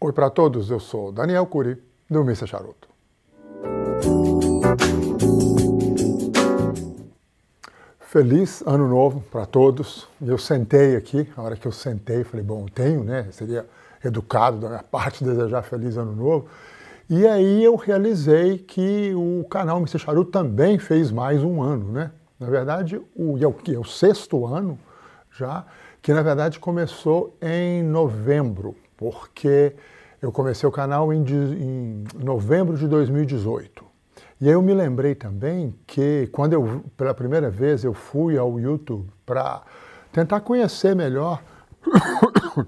Oi para todos, eu sou Daniel Curi do Missa Charuto. Feliz ano novo para todos. Eu sentei aqui, a hora que eu sentei, falei, bom, tenho, né? Seria educado da minha parte desejar feliz ano novo. E aí eu realizei que o canal Mr. Charuto também fez mais um ano, né? Na verdade, o, é, o, é o sexto ano já, que na verdade começou em novembro, porque eu comecei o canal em, em novembro de 2018. E aí eu me lembrei também que quando eu, pela primeira vez, eu fui ao YouTube para tentar conhecer melhor.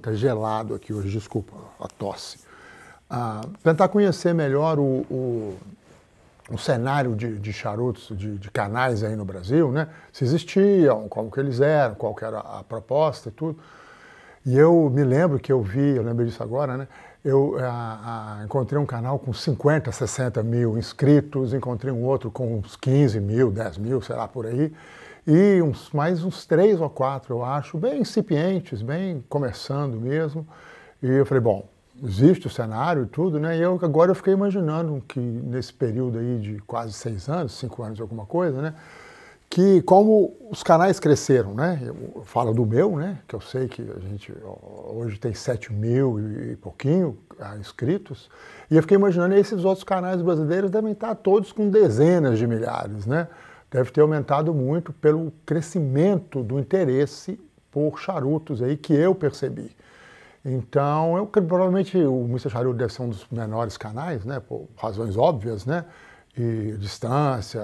tá gelado aqui hoje, desculpa a tosse. Ah, tentar conhecer melhor o, o, o cenário de, de charutos, de, de, canais aí no Brasil, né? Se existiam, como que eles eram, qual que era a proposta e tudo. E eu me lembro que eu vi, eu lembro disso agora, né? Eu eh, a, a, encontrei um canal com 50, 60 mil inscritos, encontrei um outro com uns 15 mil, 10 mil, sei lá, por aí, e uns, mais uns três ou quatro, eu acho, bem incipientes, bem começando mesmo. E eu falei, bom, existe o cenário e tudo, né? E eu, agora eu fiquei imaginando que nesse período aí de quase seis anos, cinco anos alguma coisa, né? que como os canais cresceram, né? Eu falo do meu, né? Que eu sei que a gente hoje tem 7 mil e pouquinho ah, inscritos. E eu fiquei imaginando, esses outros canais brasileiros devem estar todos com dezenas de milhares, né? Deve ter aumentado muito pelo crescimento do interesse por charutos aí que eu percebi. Então, eu provavelmente o Mr. Charuto deve ser um dos menores canais, né? Por razões óbvias, né? e distância,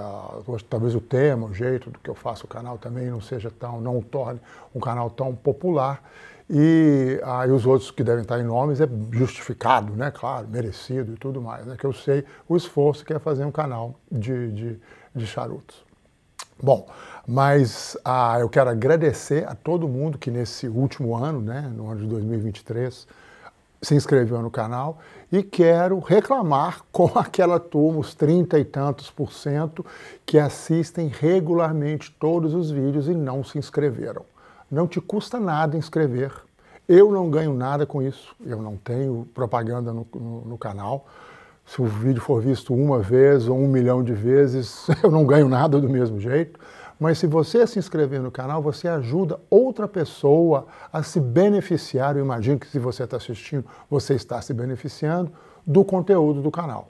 talvez o tema, o jeito do que eu faço o canal também não seja tão, não o torne um canal tão popular. E aí os outros que devem estar em nomes é justificado, né? Claro, merecido e tudo mais, né? Que eu sei o esforço que é fazer um canal de, de, de charutos. Bom, mas ah, eu quero agradecer a todo mundo que nesse último ano, né, no ano de 2023, se inscreveu no canal e quero reclamar com aquela turma, os 30 e tantos por cento, que assistem regularmente todos os vídeos e não se inscreveram. Não te custa nada inscrever. Eu não ganho nada com isso. Eu não tenho propaganda no, no, no canal. Se o vídeo for visto uma vez ou um milhão de vezes, eu não ganho nada do mesmo jeito. Mas se você se inscrever no canal, você ajuda outra pessoa a se beneficiar. Eu imagino que se você está assistindo, você está se beneficiando do conteúdo do canal.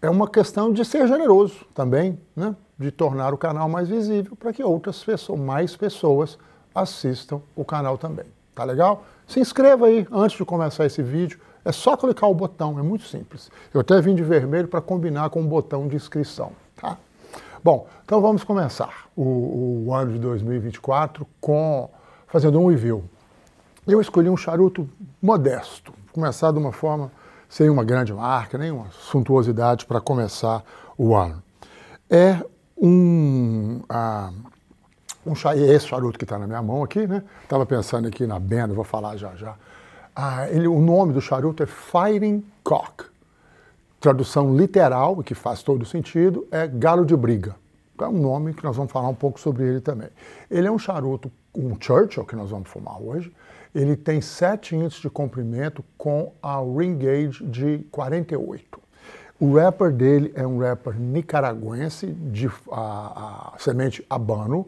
É uma questão de ser generoso também, né? de tornar o canal mais visível para que outras pessoas, mais pessoas assistam o canal também. Tá legal? Se inscreva aí antes de começar esse vídeo. É só clicar o botão, é muito simples. Eu até vim de vermelho para combinar com o botão de inscrição. Bom, então vamos começar o, o ano de 2024 com fazendo um review. Eu escolhi um charuto modesto, começar de uma forma sem uma grande marca, nem uma suntuosidade para começar o ano. É um, ah, um esse charuto que está na minha mão aqui, né? Estava pensando aqui na benda, vou falar já já. Ah, ele, o nome do charuto é Fighting Cock tradução literal, que faz todo sentido, é galo de briga. É um nome que nós vamos falar um pouco sobre ele também. Ele é um charuto, um Churchill, que nós vamos fumar hoje. Ele tem 7 índices de comprimento com a ring gauge de 48. O rapper dele é um rapper nicaragüense de a, a, semente habano,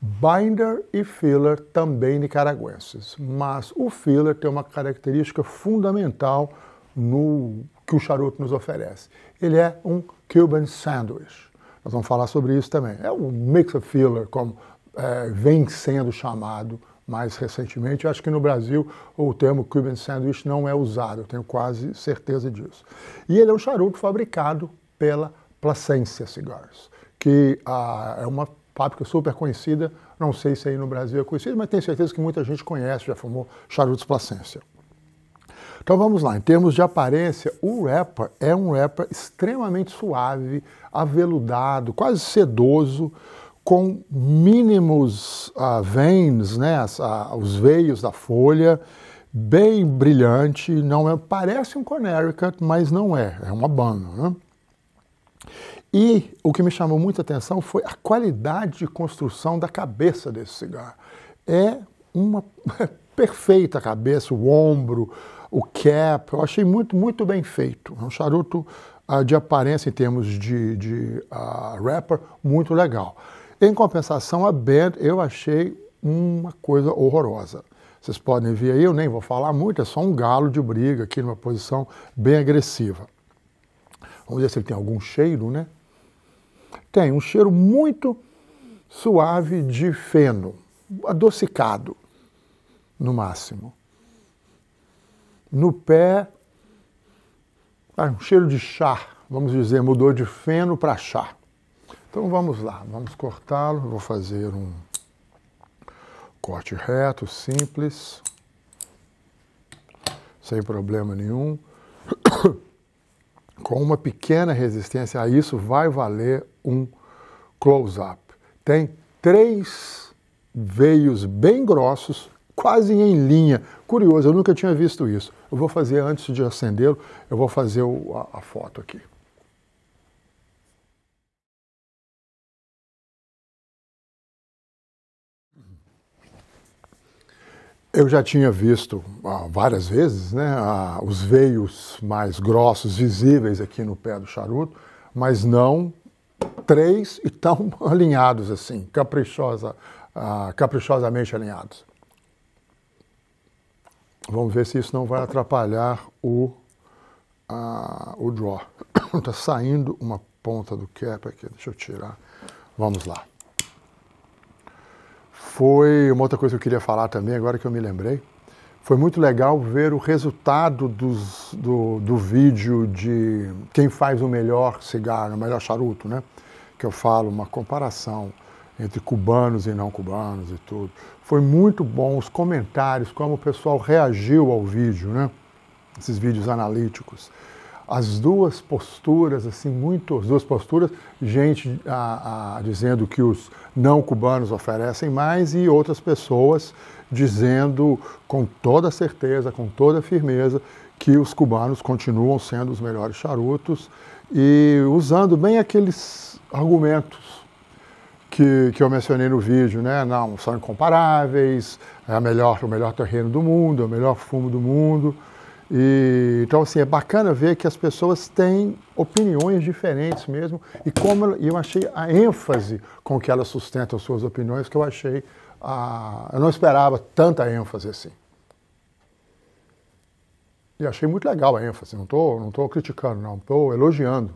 binder e filler também nicaragüenses. Mas o filler tem uma característica fundamental no que o charuto nos oferece. Ele é um Cuban Sandwich. Nós vamos falar sobre isso também. É um mix of filler como é, vem sendo chamado mais recentemente. Eu acho que no Brasil o termo Cuban Sandwich não é usado, eu tenho quase certeza disso. E ele é um charuto fabricado pela Placencia Cigars, que ah, é uma fábrica super conhecida, não sei se aí no Brasil é conhecida, mas tenho certeza que muita gente conhece, já fumou charutos Placencia. Então vamos lá, em termos de aparência, o rapper é um rapper extremamente suave, aveludado, quase sedoso, com mínimos uh, veins, né, as, ah, os veios da folha, bem brilhante, não é, parece um Connecticut, mas não é, é uma banda, né? E o que me chamou muita atenção foi a qualidade de construção da cabeça desse cigarro. É uma é perfeita cabeça, o ombro, o cap. Eu achei muito, muito bem feito. É um charuto uh, de aparência em termos de, de uh, muito legal. Em compensação, a Band eu achei uma coisa horrorosa. Vocês podem ver aí, eu nem vou falar muito, é só um galo de briga aqui numa posição bem agressiva. Vamos ver se ele tem algum cheiro, né? Tem um cheiro muito suave de feno, adocicado, no máximo no pé, ah, um cheiro de chá, vamos dizer, mudou de feno para chá. Então vamos lá, vamos cortá-lo. Vou fazer um corte reto, simples, sem problema nenhum. Com uma pequena resistência a ah, isso, vai valer um close-up. Tem três veios bem grossos quase em linha. Curioso, eu nunca tinha visto isso. Eu vou fazer antes de acendê-lo, eu vou fazer o, a, a foto aqui. Eu já tinha visto ah, várias vezes né, ah, os veios mais grossos visíveis aqui no pé do charuto, mas não três e tão alinhados assim, caprichosa, ah, caprichosamente alinhados. Vamos ver se isso não vai atrapalhar o, a, o draw. Está saindo uma ponta do cap aqui, deixa eu tirar. Vamos lá. Foi uma outra coisa que eu queria falar também, agora que eu me lembrei. Foi muito legal ver o resultado dos, do, do vídeo de quem faz o melhor cigarro, o melhor charuto, né? Que eu falo, uma comparação entre cubanos e não cubanos e tudo. Foi muito bom os comentários, como o pessoal reagiu ao vídeo, né? Esses vídeos analíticos. As duas posturas, assim, muito, as duas posturas, gente a, a, dizendo que os não cubanos oferecem mais e outras pessoas dizendo com toda certeza, com toda firmeza, que os cubanos continuam sendo os melhores charutos e usando bem aqueles argumentos que, que eu mencionei no vídeo, né? Não, são incomparáveis, é a melhor, o melhor terreno do mundo, é o melhor fumo do mundo. E, então, assim, é bacana ver que as pessoas têm opiniões diferentes mesmo e como eu achei a ênfase com que elas sustentam suas opiniões que eu achei, ah, eu não esperava tanta ênfase assim. E achei muito legal a ênfase, não estou não tô criticando, não, estou elogiando.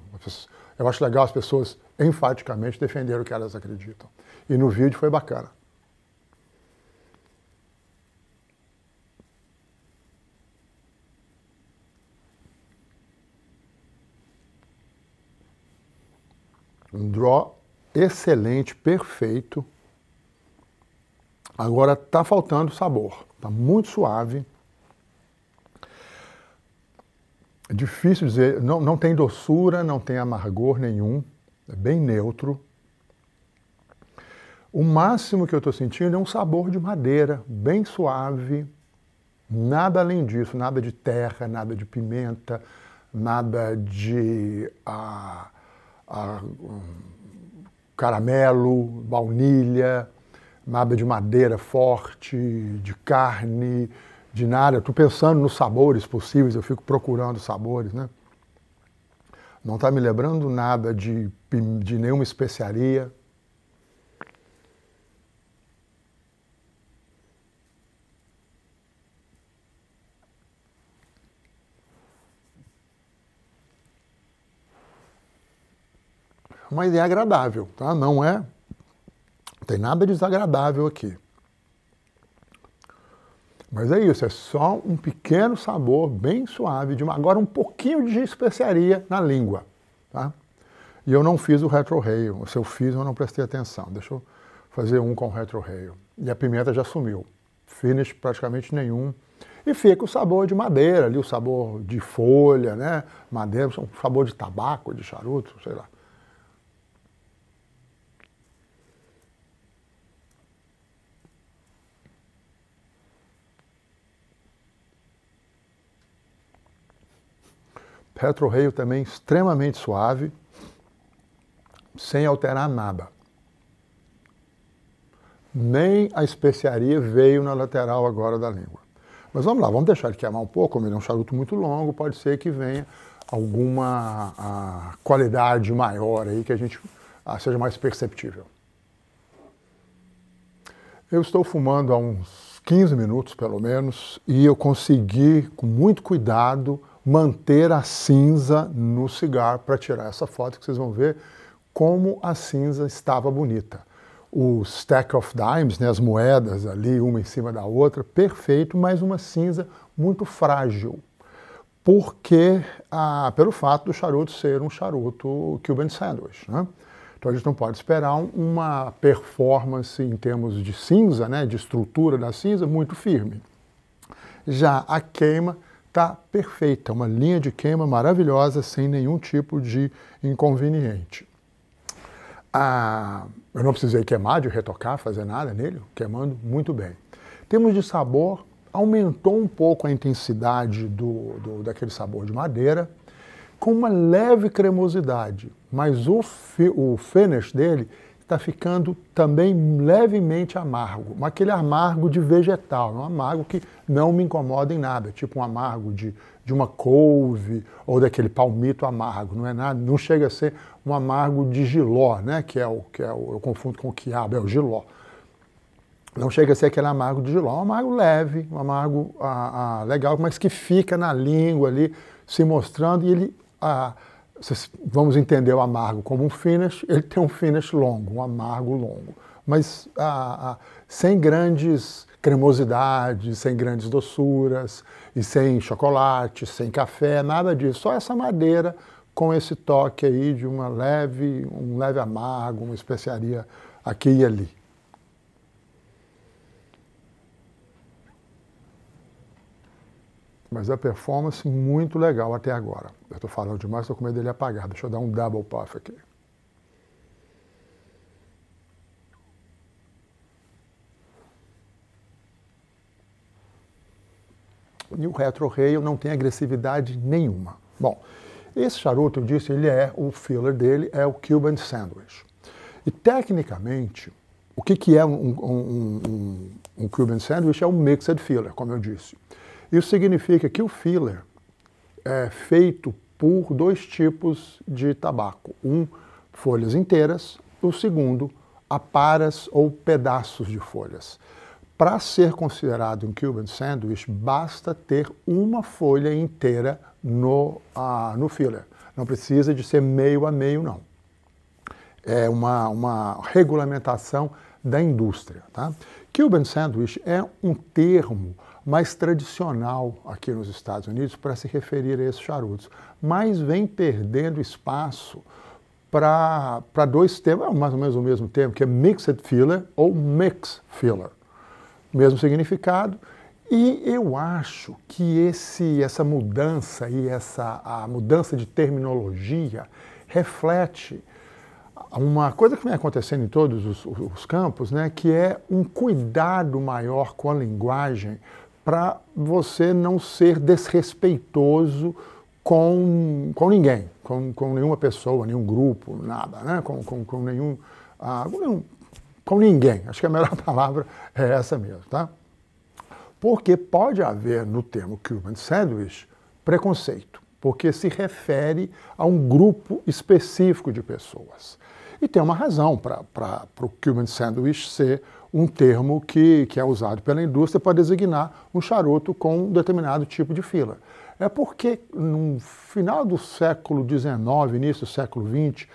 Eu acho legal as pessoas enfaticamente defender o que elas acreditam. E no vídeo foi bacana. Um draw excelente, perfeito. Agora tá faltando sabor. Tá muito suave. É difícil dizer, não, não tem doçura, não tem amargor nenhum é bem neutro. O máximo que eu estou sentindo é um sabor de madeira, bem suave, nada além disso, nada de terra, nada de pimenta, nada de ah, ah, hum, caramelo, baunilha, nada de madeira forte, de carne, de nada. Estou pensando nos sabores possíveis, eu fico procurando sabores, né? Não está me lembrando nada de, de nenhuma especiaria. Uma ideia é agradável, tá? Não é. Não tem nada desagradável aqui. Mas é isso, é só um pequeno sabor bem suave de uma, agora um pouquinho de especiaria na língua, tá? E eu não fiz o retrohale, se eu fiz eu não prestei atenção. Deixa eu fazer um com retro retrohale. E a pimenta já sumiu. Finish praticamente nenhum. E fica o sabor de madeira ali, o sabor de folha, né? Madeira, um sabor de tabaco, de charuto, sei lá. retroreio também extremamente suave, sem alterar nada. Nem a especiaria veio na lateral agora da língua. Mas vamos lá, vamos deixar ele queimar um pouco, como ele é um charuto muito longo, pode ser que venha alguma ah, qualidade maior aí que a gente a, ah, seja mais perceptível. Eu estou fumando há uns 15 minutos, pelo menos, e eu consegui, com muito cuidado, manter a cinza no cigarro para tirar essa foto que vocês vão ver como a cinza estava bonita. O stack of dimes, né, as moedas ali, uma em cima da outra, perfeito, mas uma cinza muito frágil. Porque, ah, pelo fato do charuto ser um charuto Cuban Sandwich. Né? Então a gente não pode esperar uma performance em termos de cinza, né, de estrutura da cinza, muito firme. Já a queima está perfeita, uma linha de queima maravilhosa, sem nenhum tipo de inconveniente. Ah, eu não precisei queimar, de retocar, fazer nada nele, queimando muito bem. Temos de sabor, aumentou um pouco a intensidade do, do, daquele sabor de madeira, com uma leve cremosidade, mas o, fe, o finish dele está ficando também levemente amargo, mas aquele amargo de vegetal, é um amargo que não me incomoda em nada, tipo um amargo de, de uma couve ou daquele palmito amargo, não é nada, não chega a ser um amargo de giló, né, que é o que é o, eu confundo com o quiabo, é o giló. Não chega a ser aquele amargo de giló, é um amargo leve, um amargo ah, ah, legal, mas que fica na língua ali se mostrando e ele ah, vamos entender o amargo como um finish, ele tem um finish longo, um amargo longo. Mas ah, ah, sem grandes cremosidades, sem grandes doçuras, e sem chocolate, sem café, nada disso. Só essa madeira com esse toque aí de uma leve, um leve amargo, uma especiaria aqui e ali. mas a performance muito legal até agora. Eu estou falando demais, estou com medo dele apagar. Deixa eu dar um double puff aqui. E o Retro Rail não tem agressividade nenhuma. Bom, esse charuto, eu disse, ele é, o filler dele é o Cuban Sandwich. E tecnicamente, o que, que é um, um, um, um Cuban Sandwich? É um Mixed Filler, como eu disse. Isso significa que o filler é feito por dois tipos de tabaco. Um, folhas inteiras. O segundo, aparas ou pedaços de folhas. Para ser considerado um Cuban Sandwich, basta ter uma folha inteira no, ah, no filler. Não precisa de ser meio a meio, não. É uma, uma regulamentação da indústria. Tá? Cuban Sandwich é um termo mais tradicional aqui nos Estados Unidos para se referir a esses charutos, mas vem perdendo espaço para dois termos, é mais ou menos o mesmo termo, que é mixed filler ou mix filler. Mesmo significado. E eu acho que esse, essa mudança e essa a mudança de terminologia reflete uma coisa que vem acontecendo em todos os, os campos, né, que é um cuidado maior com a linguagem para você não ser desrespeitoso com, com ninguém, com, com nenhuma pessoa, nenhum grupo, nada, né? com, com, com nenhum, ah, nenhum. Com ninguém. Acho que a melhor palavra é essa mesmo, tá? Porque pode haver no termo Cuban Sandwich preconceito, porque se refere a um grupo específico de pessoas. E tem uma razão para o Cuban Sandwich ser um termo que, que é usado pela indústria para designar um charuto com um determinado tipo de fila. É porque no final do século XIX, início do século XX,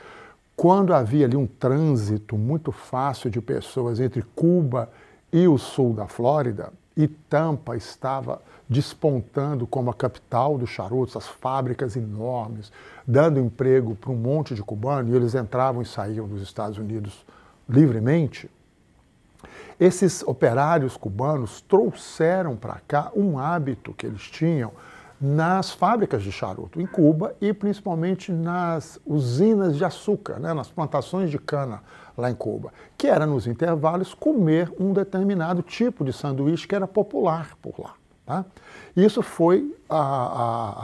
quando havia ali um trânsito muito fácil de pessoas entre Cuba e o sul da Flórida, e Tampa estava despontando como a capital do charuto, essas fábricas enormes, dando emprego para um monte de cubanos, e eles entravam e saíam dos Estados Unidos livremente. Esses operários cubanos trouxeram para cá um hábito que eles tinham nas fábricas de charuto em Cuba e principalmente nas usinas de açúcar, né, nas plantações de cana lá em Cuba, que era nos intervalos comer um determinado tipo de sanduíche que era popular por lá. Tá? Isso foi, a,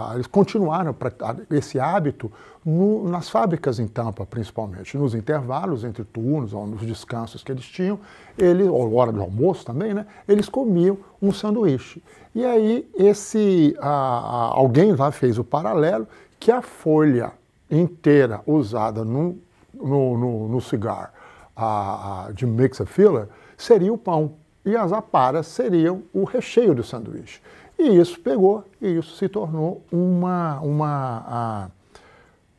a, a, eles continuaram pra, esse hábito no, nas fábricas em Tampa, principalmente, nos intervalos entre turnos, ou nos descansos que eles tinham, eles, ou hora do almoço também, né, eles comiam um sanduíche. E aí esse, alguém lá fez o paralelo que a folha inteira usada no, no, no, no cigarro a, a, de mixer filler seria o pão e as aparas seriam o recheio do sanduíche. E isso pegou e isso se tornou uma, uma,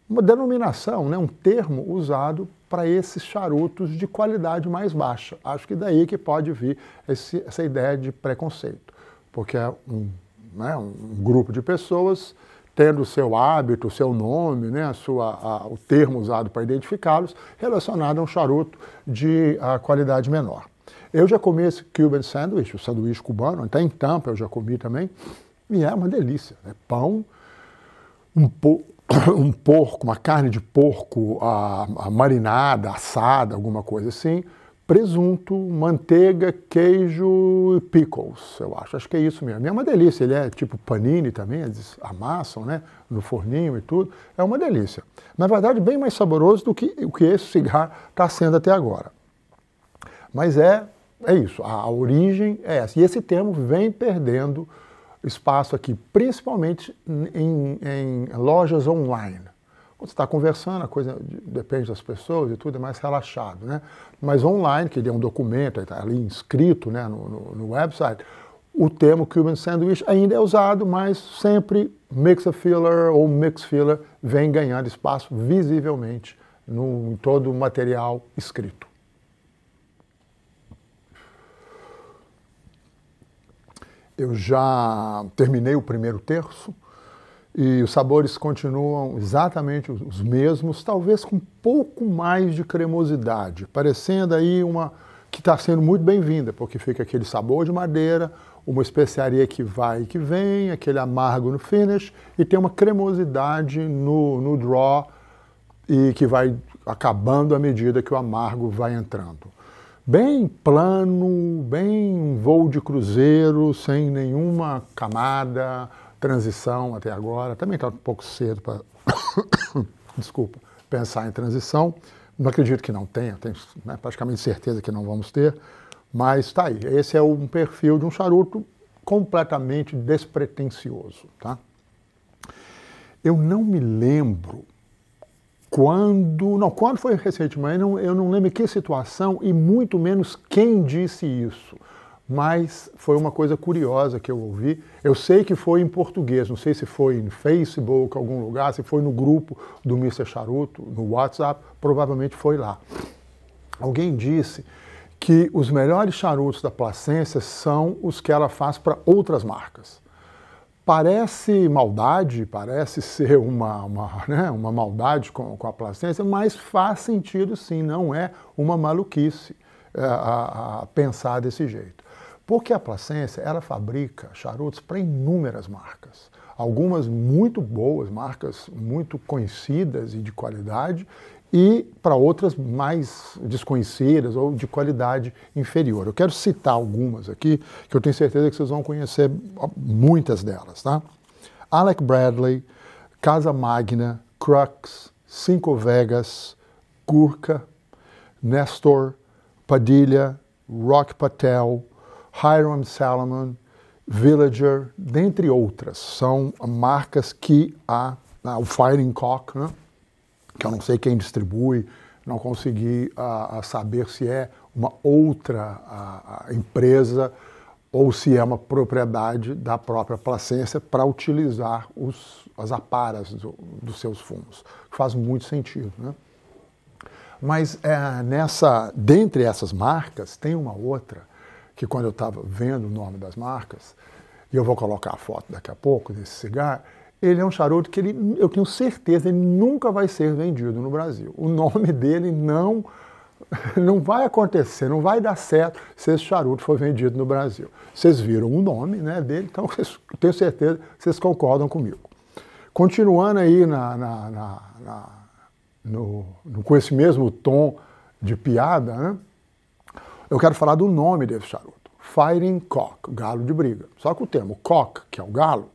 uma denominação, né, um termo usado para esses charutos de qualidade mais baixa. Acho que daí que pode vir esse, essa ideia de preconceito, porque é um, né, um grupo de pessoas tendo o seu hábito, o seu nome, né, a sua, a, o termo usado para identificá-los, relacionado a um charuto de a, ah, qualidade menor. Eu já comi esse Cuban Sandwich, o sanduíche cubano, até em tampa eu já comi também, e é uma delícia. Né? Pão, um, po um porco, uma carne de porco a, ah, marinada, assada, alguma coisa assim, presunto, manteiga, queijo e pickles, eu acho. Acho que é isso mesmo. é uma delícia. Ele é tipo panini também, eles amassam né, no forninho e tudo. É uma delícia. Na verdade, bem mais saboroso do que o que esse cigarro está sendo até agora. Mas é, é isso. A, a origem é essa. E esse termo vem perdendo espaço aqui, principalmente em, em lojas online. Quando você está conversando, a coisa depende das pessoas e tudo, é mais relaxado, né? Mas online, que ele é um documento, está ali inscrito né, no, no, no, website, o termo Cuban Sandwich ainda é usado, mas sempre mix-a-filler ou mix-filler vem ganhando espaço visivelmente no, em todo o material escrito. Eu já terminei o primeiro terço e os sabores continuam exatamente os mesmos, talvez com um pouco mais de cremosidade, parecendo aí uma que está sendo muito bem-vinda, porque fica aquele sabor de madeira, uma especiaria que vai e que vem, aquele amargo no finish e tem uma cremosidade no, no draw e que vai acabando à medida que o amargo vai entrando. Bem plano, bem um voo de cruzeiro, sem nenhuma camada, transição até agora. Também está um pouco cedo para desculpa, pensar em transição. Não acredito que não tenha, tenho né, praticamente certeza que não vamos ter, mas está aí. Esse é um perfil de um charuto completamente despretensioso. Tá? Eu não me lembro quando. Não, quando foi recentemente, eu não, eu não lembro que situação e muito menos quem disse isso mas foi uma coisa curiosa que eu ouvi. Eu sei que foi em português, não sei se foi em Facebook, algum lugar, se foi no grupo do Mr. Charuto, no WhatsApp, provavelmente foi lá. Alguém disse que os melhores charutos da Placência são os que ela faz para outras marcas. Parece maldade, parece ser uma, uma, né, uma maldade com, com a Placência, mas faz sentido sim, não é uma maluquice é, a, a pensar desse jeito. Porque a Placência, ela fabrica charutos para inúmeras marcas. Algumas muito boas, marcas muito conhecidas e de qualidade, e para outras mais desconhecidas ou de qualidade inferior. Eu quero citar algumas aqui, que eu tenho certeza que vocês vão conhecer muitas delas, tá? Alec Bradley, Casa Magna, Crux, Cinco Vegas, Gurka, Nestor, Padilha, Rock Patel, Hiram Salomon, Villager, dentre outras. São marcas que a, a o Firing Cock, né? que eu não sei quem distribui, não consegui a, a saber se é uma outra a, empresa ou se é uma propriedade da própria Placência para utilizar os, as aparas do, dos seus fumos. Faz muito sentido, né? Mas é, nessa, dentre essas marcas tem uma outra que quando eu estava vendo o nome das marcas, e eu vou colocar a foto daqui a pouco desse cigarro, ele é um charuto que ele, eu tenho certeza ele nunca vai ser vendido no Brasil. O nome dele não não vai acontecer, não vai dar certo se esse charuto for vendido no Brasil. Vocês viram o nome né, dele, então vocês, tenho certeza que vocês concordam comigo. Continuando aí na, na, na, no, com esse mesmo tom de piada, né, eu quero falar do nome desse charuto. Fighting Cock, galo de briga. Só que o termo cock, que é o galo,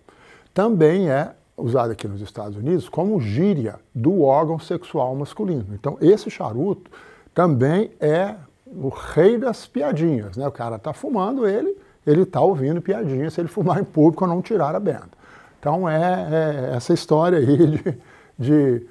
também é usado aqui nos Estados Unidos como gíria do órgão sexual masculino. Então, esse charuto também é o rei das piadinhas, né? O cara está fumando, ele ele está ouvindo piadinha se ele fumar em público ou não tirar a benda. Então é, é, essa história aí de, de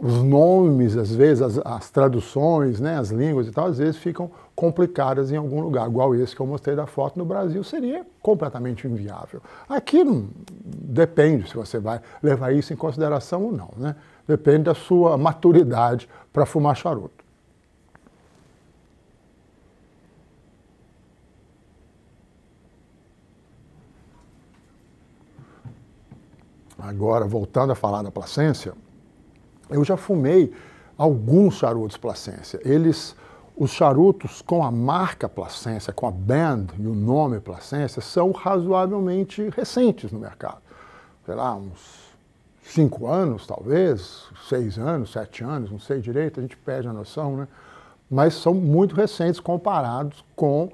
os nomes, às vezes as, as traduções, né, as línguas e tal, às vezes ficam complicadas em algum lugar, igual esse que eu mostrei da foto, no Brasil seria completamente inviável. Aqui não, depende se você vai levar isso em consideração ou não, né? Depende da sua maturidade para fumar charuto. Agora, voltando a falar da placência, eu já fumei alguns charutos placência. Eles os charutos com a marca Placência, com a band e o nome Placência, são razoavelmente recentes no mercado. Sei lá, uns cinco anos, talvez, seis anos, sete anos, não sei direito, a gente perde a noção, né? Mas são muito recentes comparados com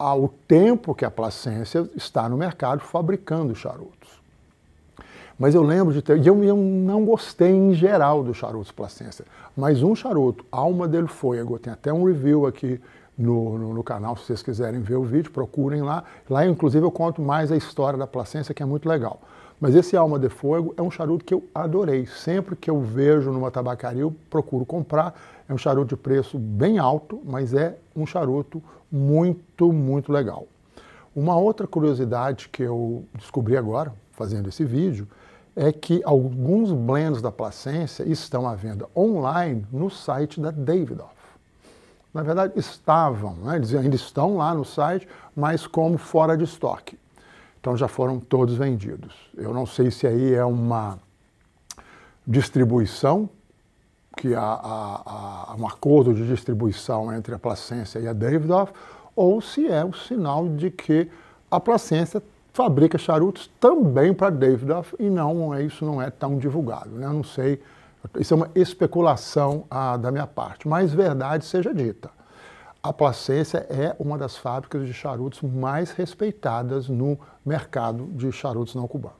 o tempo que a Placência está no mercado fabricando charutos. Mas eu lembro de ter. E eu, eu não gostei em geral dos charutos Placência. Mas um charuto, Alma de Fuego, tem até um review aqui no, no, no, canal, se vocês quiserem ver o vídeo, procurem lá. Lá, inclusive, eu conto mais a história da Placência, que é muito legal. Mas esse Alma de Fogo é um charuto que eu adorei. Sempre que eu vejo numa tabacaria, eu procuro comprar. É um charuto de preço bem alto, mas é um charuto muito, muito legal. Uma outra curiosidade que eu descobri agora, fazendo esse vídeo, é que alguns blends da Placência estão à venda online no site da Davidoff. Na verdade, estavam, né? eles ainda estão lá no site, mas como fora de estoque. Então já foram todos vendidos. Eu não sei se aí é uma distribuição, que há, há, há um acordo de distribuição entre a Placência e a Davidoff, ou se é um sinal de que a Placência fabrica charutos também para Davidoff e não é, isso não é tão divulgado. Né? Eu não sei, isso é uma especulação ah, da minha parte, mas verdade seja dita. A Placência é uma das fábricas de charutos mais respeitadas no mercado de charutos não cubano.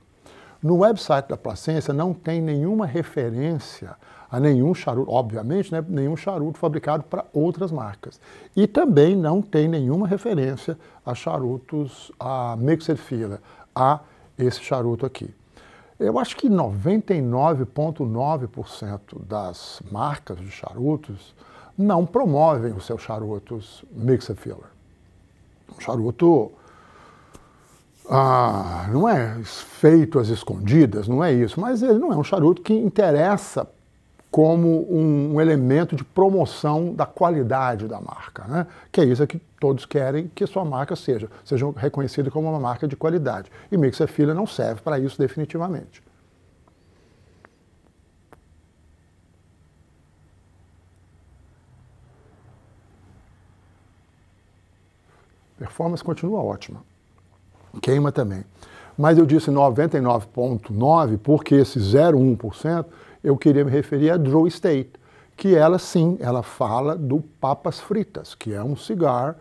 No website da Placência não tem nenhuma referência a nenhum charuto, obviamente, né, nenhum charuto fabricado para outras marcas. E também não tem nenhuma referência a charutos, a mixed filler, a esse charuto aqui. Eu acho que 99,9% das marcas de charutos não promovem os seus charutos mixed filler. Um charuto ah, não é feito às escondidas, não é isso, mas ele não é um charuto que interessa como um, um, elemento de promoção da qualidade da marca, né? que é isso que todos querem que sua marca seja, seja reconhecida como uma marca de qualidade. E Mix é Filha não serve para isso definitivamente. Performance continua ótima. Queima também. Mas eu disse 99,9% porque esse 0,1% eu queria me referir a Drew Estate, que ela sim, ela fala do papas fritas, que é um cigar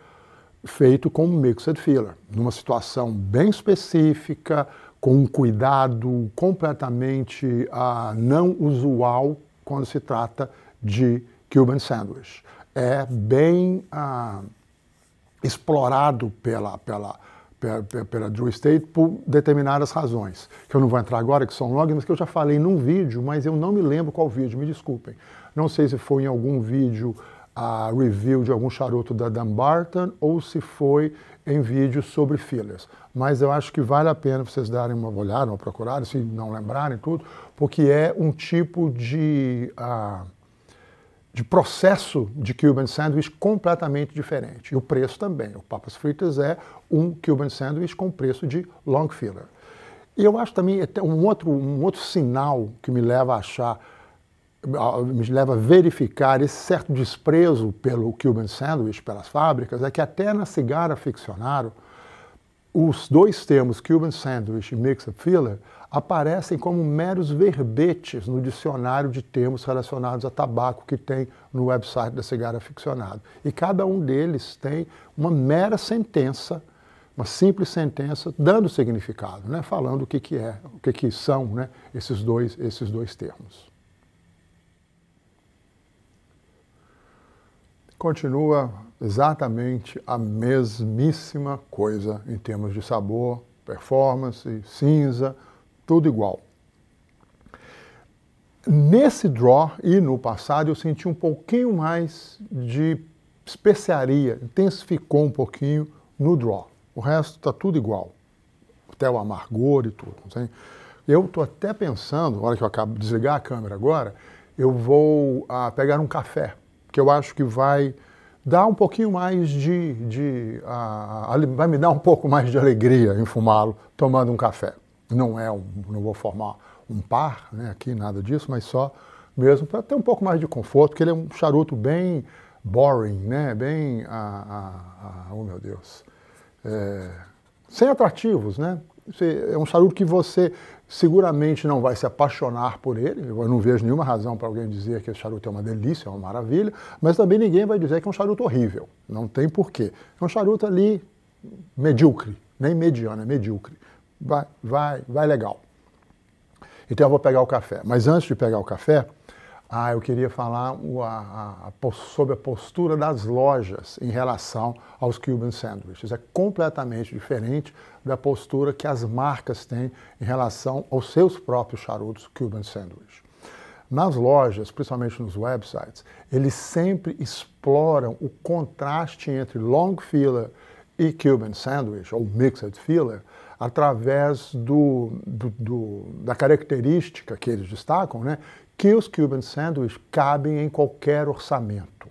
feito com mixed filler, numa situação bem específica, com um cuidado completamente ah, não usual quando se trata de Cuban Sandwich. É bem ah, explorado pela, pela, pela Drew State por determinadas razões, que eu não vou entrar agora, que são longas, mas que eu já falei num vídeo, mas eu não me lembro qual vídeo, me desculpem. Não sei se foi em algum vídeo a review de algum charuto da Dumbarton ou se foi em vídeo sobre fillers. Mas eu acho que vale a pena vocês darem uma olhada, uma procurada, se não lembrarem tudo, porque é um tipo de... Uh, de processo de Cuban Sandwich completamente diferente. E o preço também. O Papas Fritas é um Cuban Sandwich com preço de filler. E eu acho também um outro, um outro sinal que me leva a achar, me leva a verificar esse certo desprezo pelo Cuban Sandwich, pelas fábricas, é que até na Cigarra Ficcionário, os dois termos Cuban Sandwich e Mix-Up Filler aparecem como meros verbetes no dicionário de termos relacionados a tabaco que tem no website da Cigarra Ficcionado. E cada um deles tem uma mera sentença, uma simples sentença, dando significado, né? falando o que, que é, o que, que são né? esses, dois, esses dois termos. Continua exatamente a mesmíssima coisa em termos de sabor, performance, cinza, tudo igual. Nesse draw e no passado eu senti um pouquinho mais de especiaria, intensificou um pouquinho no draw. O resto está tudo igual, até o amargor e tudo. Eu estou até pensando, na hora que eu acabo de desligar a câmera agora, eu vou ah, pegar um café, que eu acho que vai dar um pouquinho mais de. de ah, vai me dar um pouco mais de alegria em fumá-lo tomando um café não é um, não vou formar um par né, aqui, nada disso, mas só mesmo para ter um pouco mais de conforto, porque ele é um charuto bem boring, né? Bem, ah, ah, ah, oh meu Deus, é, sem atrativos, né? É um charuto que você seguramente não vai se apaixonar por ele. Eu não vejo nenhuma razão para alguém dizer que esse charuto é uma delícia, é uma maravilha, mas também ninguém vai dizer que é um charuto horrível. Não tem porquê. É um charuto ali medíocre, nem mediano, é medíocre vai, vai, vai legal. Então eu vou pegar o café. Mas antes de pegar o café, ah, eu queria falar a, a, sobre a postura das lojas em relação aos Cuban Sandwiches. É completamente diferente da postura que as marcas têm em relação aos seus próprios charutos Cuban Sandwich. Nas lojas, principalmente nos websites, eles sempre exploram o contraste entre long filler e Cuban Sandwich, ou mixed filler, através do, do, do, da característica que eles destacam, né, que os Cuban Sandwich cabem em qualquer orçamento.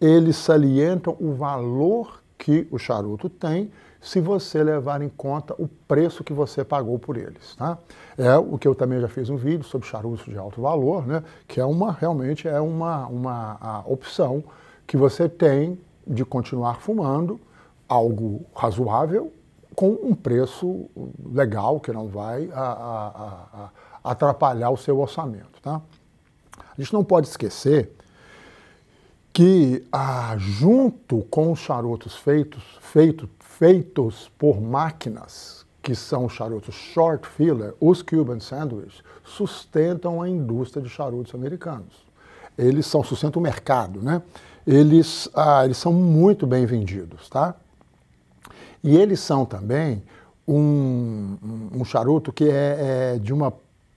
Eles salientam o valor que o charuto tem se você levar em conta o preço que você pagou por eles. Tá? É o que eu também já fiz um vídeo sobre charutos de alto valor, né, que é uma realmente é uma, uma opção que você tem de continuar fumando algo razoável com um preço legal, que não vai a, a, a atrapalhar o seu orçamento. Tá? A gente não pode esquecer que, ah, junto com os charutos feitos, feito, feitos por máquinas, que são os charutos short filler, os Cuban Sandwich, sustentam a indústria de charutos americanos. Eles são, sustentam o mercado, né? Eles, ah, eles são muito bem vendidos, tá? E eles são também um, um charuto que é, é de uma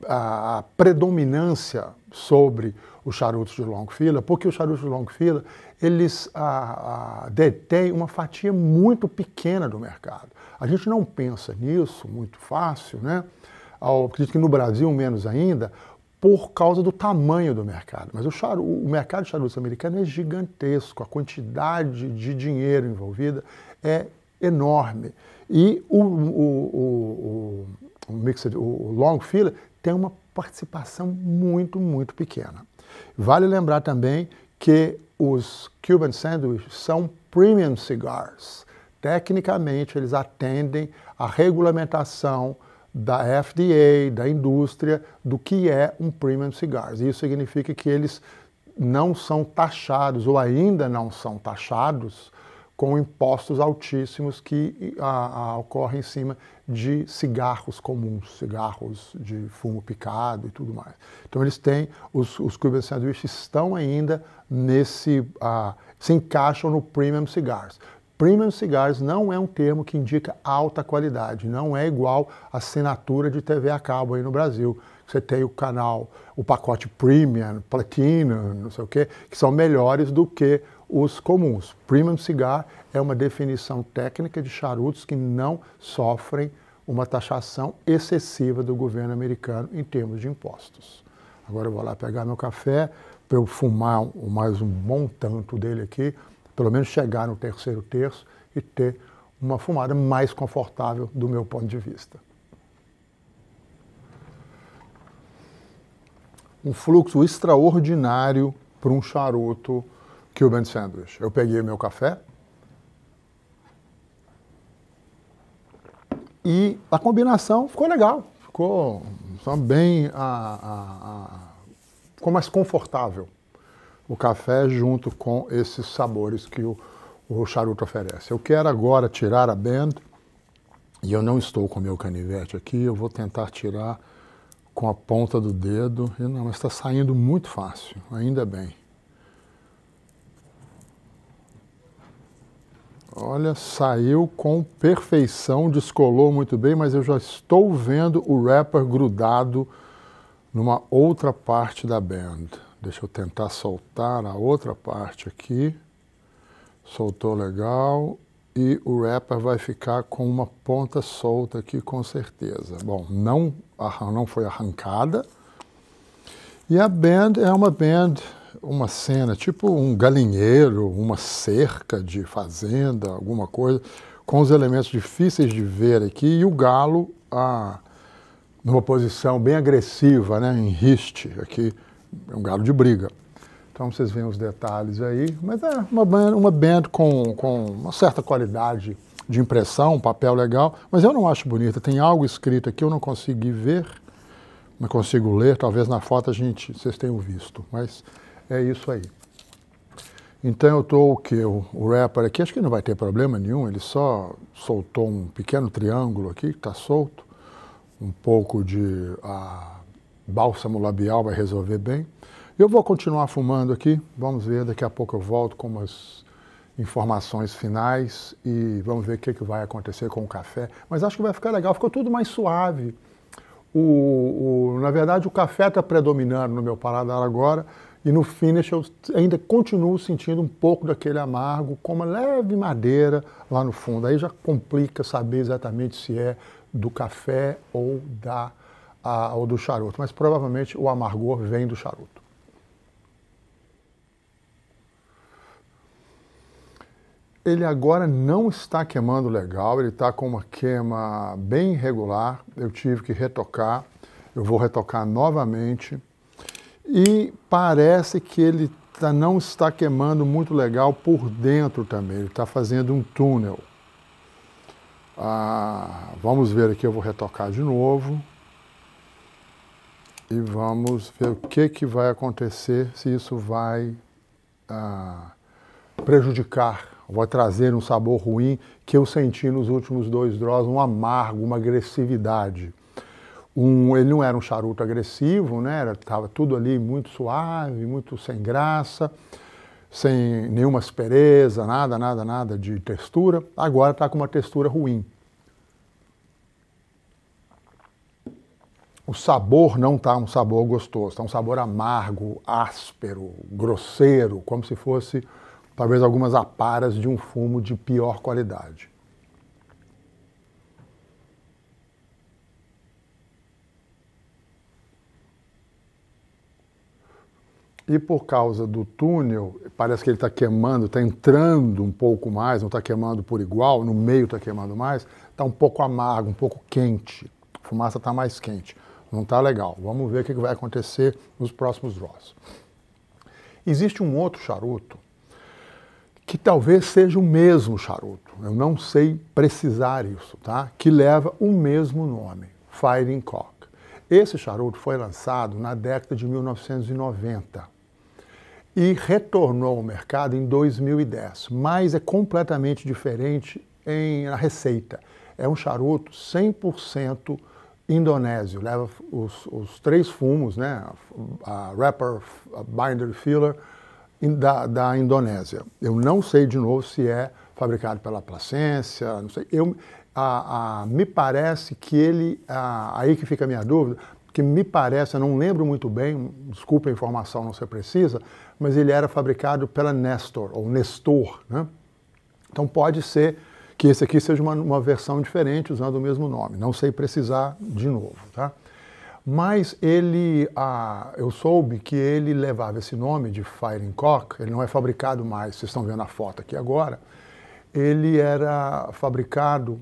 a, a predominância sobre os charutos de longo fila, porque os charutos de longo fila eles a, a, detêm uma fatia muito pequena do mercado. A gente não pensa nisso muito fácil, né? Ao, acredito que no Brasil menos ainda, por causa do tamanho do mercado. Mas o, charu, o mercado de charutos americano é gigantesco, a quantidade de dinheiro envolvida é enorme. E o, o, o, o, mixed, o long filler tem uma participação muito, muito pequena. Vale lembrar também que os Cuban Sandwich são premium cigars. Tecnicamente, eles atendem à regulamentação da FDA, da indústria, do que é um premium cigars. Isso significa que eles não são taxados ou ainda não são taxados com impostos altíssimos que a, a, ocorrem em cima de cigarros comuns, cigarros de fumo picado e tudo mais. Então eles têm, os, os Cuban Sandwich estão ainda nesse, se encaixam no Premium Cigars. Premium Cigars não é um termo que indica alta qualidade, não é igual à assinatura de TV a cabo aí no Brasil, você tem o canal, o pacote premium, platina, não sei o quê, que são melhores do que os comuns. Premium cigar é uma definição técnica de charutos que não sofrem uma taxação excessiva do governo americano em termos de impostos. Agora eu vou lá pegar meu café para eu fumar mais um bom tanto dele aqui, pelo menos chegar no terceiro terço e ter uma fumada mais confortável do meu ponto de vista. Um fluxo extraordinário para um charuto Cuban Sandwich. Eu peguei o meu café. E a combinação ficou legal. Ficou bem. A, a, a, ficou mais confortável o café junto com esses sabores que o, o charuto oferece. Eu quero agora tirar a band, e eu não estou com o meu canivete aqui, eu vou tentar tirar com a ponta do dedo. não, mas está saindo muito fácil, ainda bem. Olha, saiu com perfeição, descolou muito bem, mas eu já estou vendo o rapper grudado numa outra parte da band. Deixa eu tentar soltar a outra parte aqui. Soltou legal e o rapper vai ficar com uma ponta solta aqui com certeza. Bom, não, não foi arrancada. E a band é uma band uma cena, tipo um galinheiro, uma cerca de fazenda, alguma coisa, com os elementos difíceis de ver aqui e o galo ah, numa posição bem agressiva, né, em riste, aqui é um galo de briga. Então vocês veem os detalhes aí, mas é uma band, uma band com, com uma certa qualidade de impressão, um papel legal, mas eu não acho bonita, tem algo escrito aqui, eu não consegui ver, não consigo ler, talvez na foto a gente, vocês tenham visto, mas é isso aí. Então eu estou o que o, o rapper aqui, acho que não vai ter problema nenhum, ele só soltou um pequeno triângulo aqui, que está solto, um pouco de a, bálsamo labial vai resolver bem. Eu vou continuar fumando aqui, vamos ver, daqui a pouco eu volto com umas informações finais e vamos ver o que, que vai acontecer com o café. Mas acho que vai ficar legal, ficou tudo mais suave. O, o na verdade, o café está predominando no meu paladar agora, e no finish eu ainda continuo sentindo um pouco daquele amargo, com uma leve madeira lá no fundo. Aí já complica saber exatamente se é do café ou, da, a, ou do charuto, mas provavelmente o amargor vem do charuto. Ele agora não está queimando legal, ele está com uma queima bem regular. Eu tive que retocar, eu vou retocar novamente e parece que ele tá, não está queimando muito legal por dentro também, ele está fazendo um túnel. Ah, vamos ver aqui, eu vou retocar de novo. E vamos ver o que, que vai acontecer, se isso vai ah, prejudicar, vai trazer um sabor ruim que eu senti nos últimos dois draws, um amargo, uma agressividade. Um, ele não era um charuto agressivo, né? Era, tava tudo ali muito suave, muito sem graça, sem nenhuma aspereza, nada, nada, nada de textura. Agora está com uma textura ruim. O sabor não está um sabor gostoso, está um sabor amargo, áspero, grosseiro, como se fosse talvez algumas aparas de um fumo de pior qualidade. E por causa do túnel, parece que ele está queimando, está entrando um pouco mais, não está queimando por igual, no meio está queimando mais, está um pouco amargo, um pouco quente. A fumaça está mais quente. Não está legal. Vamos ver o que vai acontecer nos próximos draws. Existe um outro charuto que talvez seja o mesmo charuto, eu não sei precisar isso, tá? Que leva o mesmo nome, Firing Cock. Esse charuto foi lançado na década de 1990 e retornou ao mercado em 2010, mas é completamente diferente em a receita. É um charuto 100% indonésio, leva os, os, três fumos, né? a wrapper, a binder filler da, da Indonésia. Eu não sei de novo se é fabricado pela Placência, não sei. Eu, a, a, me parece que ele, a, aí que fica a minha dúvida, que me parece, eu não lembro muito bem, desculpa a informação não ser precisa, mas ele era fabricado pela Nestor, ou Nestor. Né? Então pode ser que esse aqui seja uma, uma versão diferente usando o mesmo nome, não sei precisar de novo. Tá? Mas ele, ah, eu soube que ele levava esse nome de Firing Cock, ele não é fabricado mais, vocês estão vendo a foto aqui agora, ele era fabricado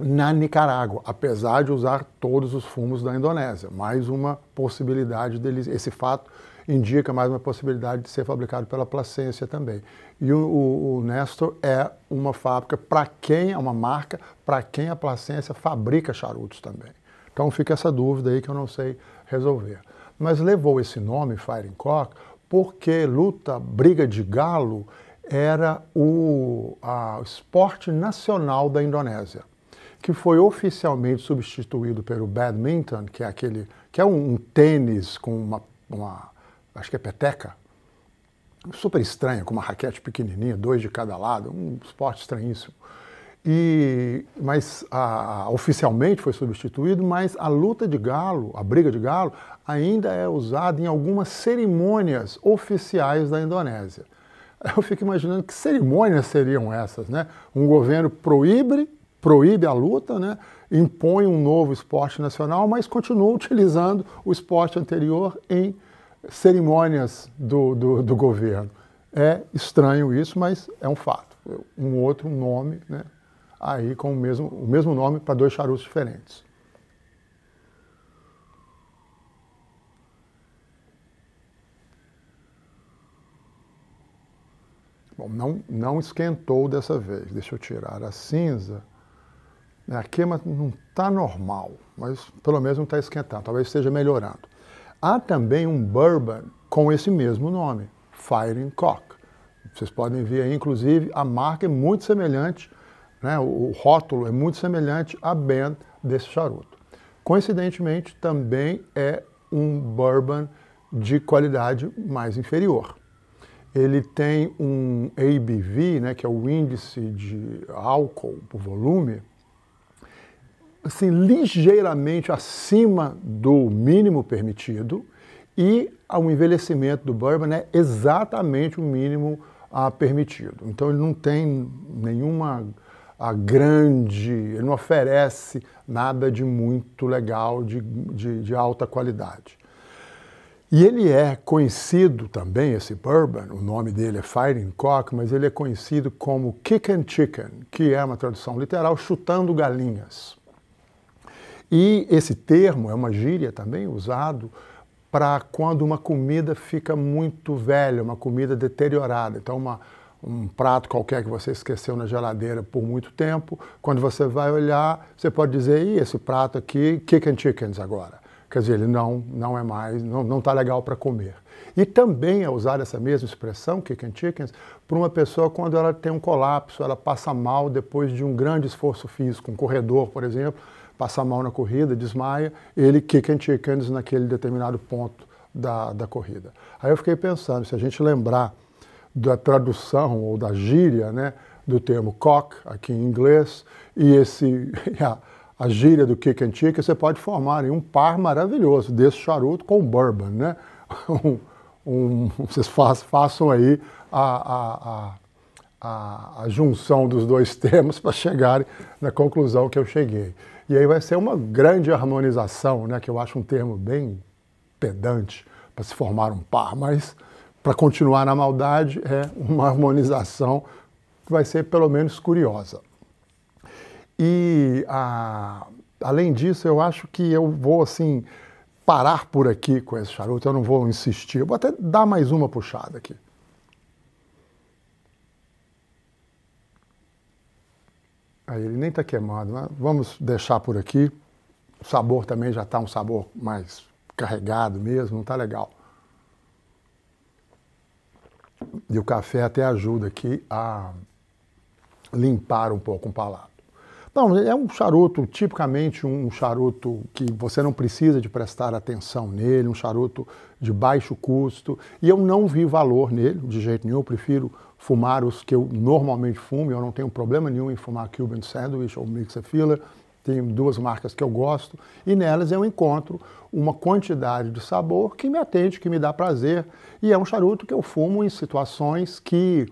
na Nicarágua, apesar de usar todos os fumos da Indonésia. Mais uma possibilidade dele, esse fato indica mais uma possibilidade de ser fabricado pela Placência também. E o, o, o Nestor é uma fábrica para quem, é uma marca, para quem a Placência fabrica charutos também. Então fica essa dúvida aí que eu não sei resolver. Mas levou esse nome, Firing Cock, porque luta, briga de galo, era o a, esporte nacional da Indonésia, que foi oficialmente substituído pelo badminton, que é aquele que é um, um tênis com uma, uma acho que é peteca, super estranha, com uma raquete pequenininha, dois de cada lado, um esporte estranhíssimo. E, mas a, oficialmente foi substituído, mas a luta de galo, a briga de galo, ainda é usada em algumas cerimônias oficiais da Indonésia. Eu fico imaginando que cerimônias seriam essas, né? Um governo proíbe, proíbe a luta, né? impõe um novo esporte nacional, mas continua utilizando o esporte anterior em cerimônias do, do, do governo. É estranho isso, mas é um fato. Um outro nome, né? aí com o mesmo, o mesmo nome para dois charutos diferentes. Bom, não, não esquentou dessa vez. Deixa eu tirar a cinza. É, a queima não está normal, mas pelo menos não está esquentando. Talvez esteja melhorando. Há também um bourbon com esse mesmo nome, Firing Cock. Vocês podem ver aí, inclusive, a marca é muito semelhante, né, o rótulo é muito semelhante à band desse charuto. Coincidentemente, também é um bourbon de qualidade mais inferior. Ele tem um ABV, né, que é o índice de álcool por volume, assim, ligeiramente acima do mínimo permitido e o envelhecimento do bourbon é exatamente o mínimo ah, permitido. Então ele não tem nenhuma a ah, grande, ele não oferece nada de muito legal, de, de, de alta qualidade. E ele é conhecido também, esse bourbon, o nome dele é Fighting Cock, mas ele é conhecido como Kick and Chicken, que é uma tradução literal, chutando galinhas. E esse termo é uma gíria também usado para quando uma comida fica muito velha, uma comida deteriorada. Então, uma, um prato qualquer que você esqueceu na geladeira por muito tempo, quando você vai olhar, você pode dizer, Ih, esse prato aqui, kick and chickens agora. Quer dizer, ele não, não é mais, não está legal para comer. E também é usar essa mesma expressão, kick and chickens, para uma pessoa quando ela tem um colapso, ela passa mal depois de um grande esforço físico, um corredor, por exemplo, passa mal na corrida, desmaia, ele kick and chickens naquele determinado ponto da, da corrida. Aí eu fiquei pensando, se a gente lembrar da tradução ou da gíria, né, do termo cock aqui em inglês e esse a, a gíria do kick and chicken, você pode formar um par maravilhoso desse charuto com bourbon, né? Um, um, vocês façam aí a, a, a, a junção dos dois termos para chegarem na conclusão que eu cheguei. E aí vai ser uma grande harmonização, né, que eu acho um termo bem pedante para se formar um par, mas para continuar na maldade é uma harmonização que vai ser pelo menos curiosa. E a, além disso, eu acho que eu vou assim parar por aqui com esse charuto, eu não vou insistir, eu vou até dar mais uma puxada aqui. Aí ele nem está queimado, né? vamos deixar por aqui. O sabor também já está um sabor mais carregado mesmo, não está legal. E o café até ajuda aqui a limpar um pouco o palato. Então, é um charuto, tipicamente um charuto que você não precisa de prestar atenção nele, um charuto de baixo custo. E eu não vi valor nele, de jeito nenhum, eu prefiro fumar os que eu normalmente fumo, eu não tenho problema nenhum em fumar Cuban Sandwich ou Mixer Filler, tem duas marcas que eu gosto, e nelas eu encontro uma quantidade de sabor que me atende, que me dá prazer, e é um charuto que eu fumo em situações que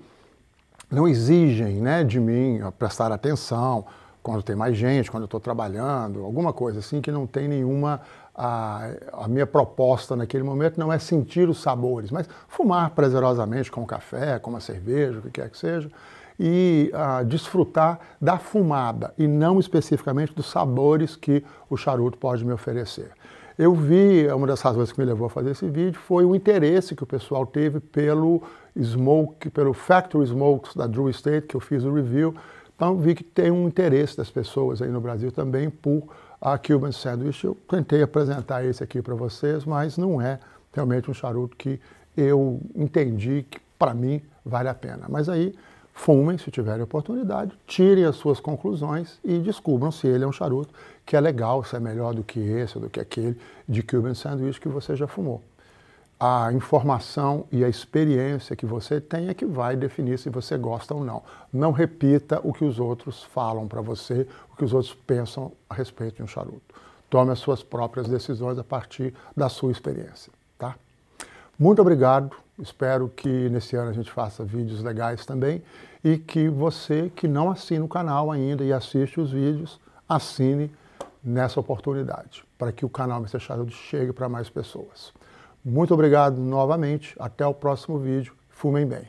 não exigem né, de mim eh, prestar atenção, quando tem mais gente, quando eu estou trabalhando, alguma coisa assim que não tem nenhuma a, a, minha proposta naquele momento não é sentir os sabores, mas fumar prazerosamente com café, com uma cerveja, o que quer que seja, e a, ah, desfrutar da fumada e não especificamente dos sabores que o charuto pode me oferecer. Eu vi, uma das razões que me levou a fazer esse vídeo foi o interesse que o pessoal teve pelo smoke, pelo Factory Smokes da Drew Estate, que eu fiz o review. Então vi que tem um interesse das pessoas aí no Brasil também por a Cuban Sandwich, eu tentei apresentar esse aqui para vocês, mas não é realmente um charuto que eu entendi que para mim vale a pena. Mas aí fumem se tiverem oportunidade, tirem as suas conclusões e descubram se ele é um charuto que é legal, se é melhor do que esse, do que aquele de Cuban Sandwich que você já fumou a informação e a experiência que você tem é que vai definir se você gosta ou não. Não repita o que os outros falam para você, o que os outros pensam a respeito de um charuto. Tome as suas próprias decisões a partir da sua experiência, tá? Muito obrigado. Espero que nesse ano a gente faça vídeos legais também e que você que não assina o canal ainda e assiste os vídeos, assine nessa oportunidade, para que o canal Mr. Charuto chegue para mais pessoas. Muito obrigado novamente. Até o próximo vídeo. Fumem bem.